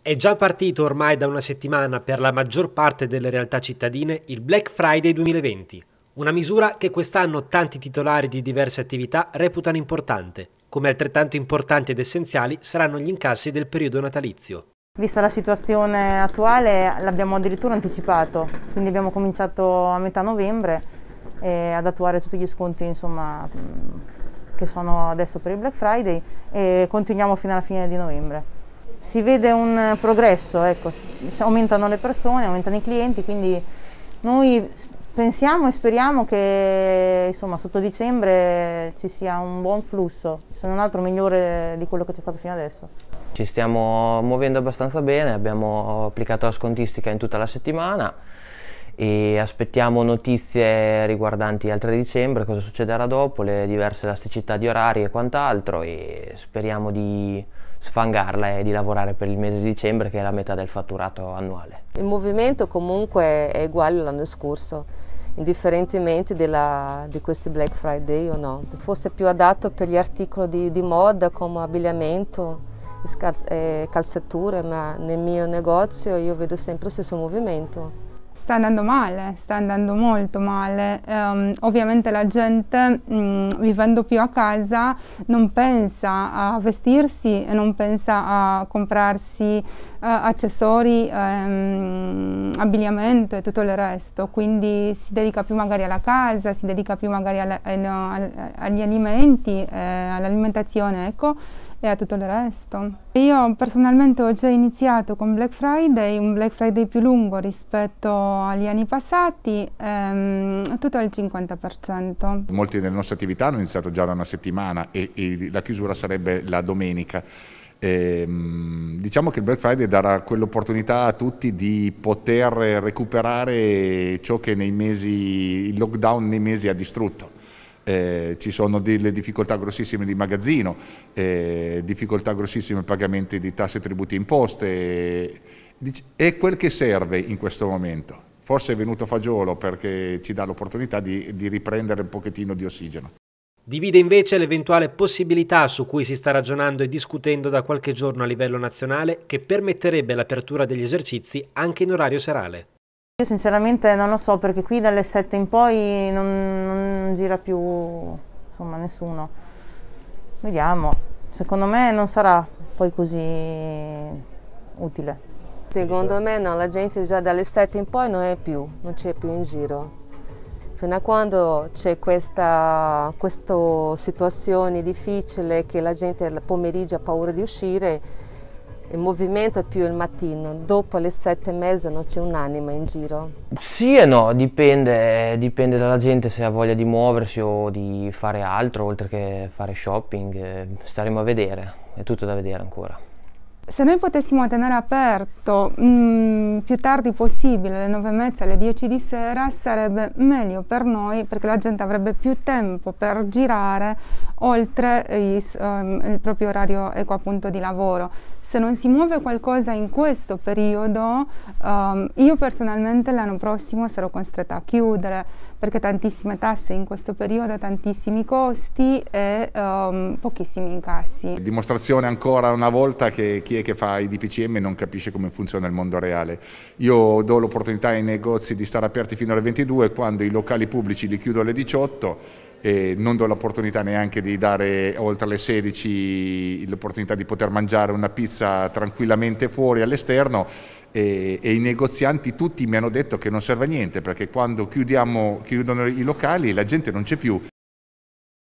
È già partito ormai da una settimana per la maggior parte delle realtà cittadine il Black Friday 2020, una misura che quest'anno tanti titolari di diverse attività reputano importante, come altrettanto importanti ed essenziali saranno gli incassi del periodo natalizio. Vista la situazione attuale l'abbiamo addirittura anticipato, quindi abbiamo cominciato a metà novembre eh, ad attuare tutti gli sconti insomma, che sono adesso per il Black Friday e continuiamo fino alla fine di novembre si vede un progresso, ecco, aumentano le persone, aumentano i clienti, quindi noi pensiamo e speriamo che insomma, sotto dicembre ci sia un buon flusso, se non altro migliore di quello che c'è stato fino adesso. Ci stiamo muovendo abbastanza bene, abbiamo applicato la scontistica in tutta la settimana e aspettiamo notizie riguardanti al 3 dicembre, cosa succederà dopo, le diverse elasticità di orari e quant'altro e speriamo di sfangarla e di lavorare per il mese di dicembre che è la metà del fatturato annuale. Il movimento comunque è uguale all'anno scorso, indifferentemente della, di questi Black Friday o no. Fosse più adatto per gli articoli di, di moda come abbigliamento, e calzature, ma nel mio negozio io vedo sempre lo stesso movimento sta andando male, sta andando molto male. Um, ovviamente la gente mh, mm, vivendo più a casa non pensa a vestirsi e non pensa a comprarsi uh, accessori. Um, abbigliamento e tutto il resto, quindi si dedica più magari alla casa, si dedica più magari alla, eh, no, agli alimenti, eh, all'alimentazione, ecco, e a tutto il resto. Io personalmente ho già iniziato con Black Friday, un Black Friday più lungo rispetto agli anni passati, ehm, tutto al 50%. Molte delle nostre attività hanno iniziato già da una settimana e, e la chiusura sarebbe la domenica. E, ehm, diciamo che il Black Friday darà quell'opportunità a tutti di poter recuperare ciò che nei mesi, il lockdown nei mesi ha distrutto. Eh, ci sono delle difficoltà grossissime di magazzino, eh, difficoltà grossissime pagamenti di tasse, tributi e imposte. È quel che serve in questo momento. Forse è venuto fagiolo perché ci dà l'opportunità di, di riprendere un pochettino di ossigeno. Divide invece l'eventuale possibilità su cui si sta ragionando e discutendo da qualche giorno a livello nazionale che permetterebbe l'apertura degli esercizi anche in orario serale. Io sinceramente non lo so perché qui dalle 7 in poi non, non gira più insomma, nessuno. Vediamo, secondo me non sarà poi così utile. Secondo me no, la gente già dalle 7 in poi non è più, non c'è più in giro. Fino a quando c'è questa, questa situazione difficile che la gente al pomeriggio ha paura di uscire, il movimento è più il mattino, dopo le sette e mezza non c'è un'anima in giro. Sì e no, dipende, dipende, dalla gente se ha voglia di muoversi o di fare altro oltre che fare shopping, eh, staremo a vedere, è tutto da vedere ancora se noi potessimo tenere aperto mh, mm, più tardi possibile, alle 9 e mezza, alle 10 di sera, sarebbe meglio per noi perché la gente avrebbe più tempo per girare oltre is, um, ehm, il proprio orario equo appunto di lavoro se non si muove qualcosa in questo periodo, um, io personalmente l'anno prossimo sarò costretta a chiudere perché tantissime tasse in questo periodo, tantissimi costi e um, pochissimi incassi. Dimostrazione ancora una volta che chi è che fa i DPCM non capisce come funziona il mondo reale. Io do l'opportunità ai negozi di stare aperti fino alle 22 quando i locali pubblici li chiudo alle 18 e non do l'opportunità neanche di dare oltre le 16 l'opportunità di poter mangiare una pizza tranquillamente fuori all'esterno e, e, i negozianti tutti mi hanno detto che non serve a niente perché quando chiudiamo, chiudono i locali la gente non c'è più.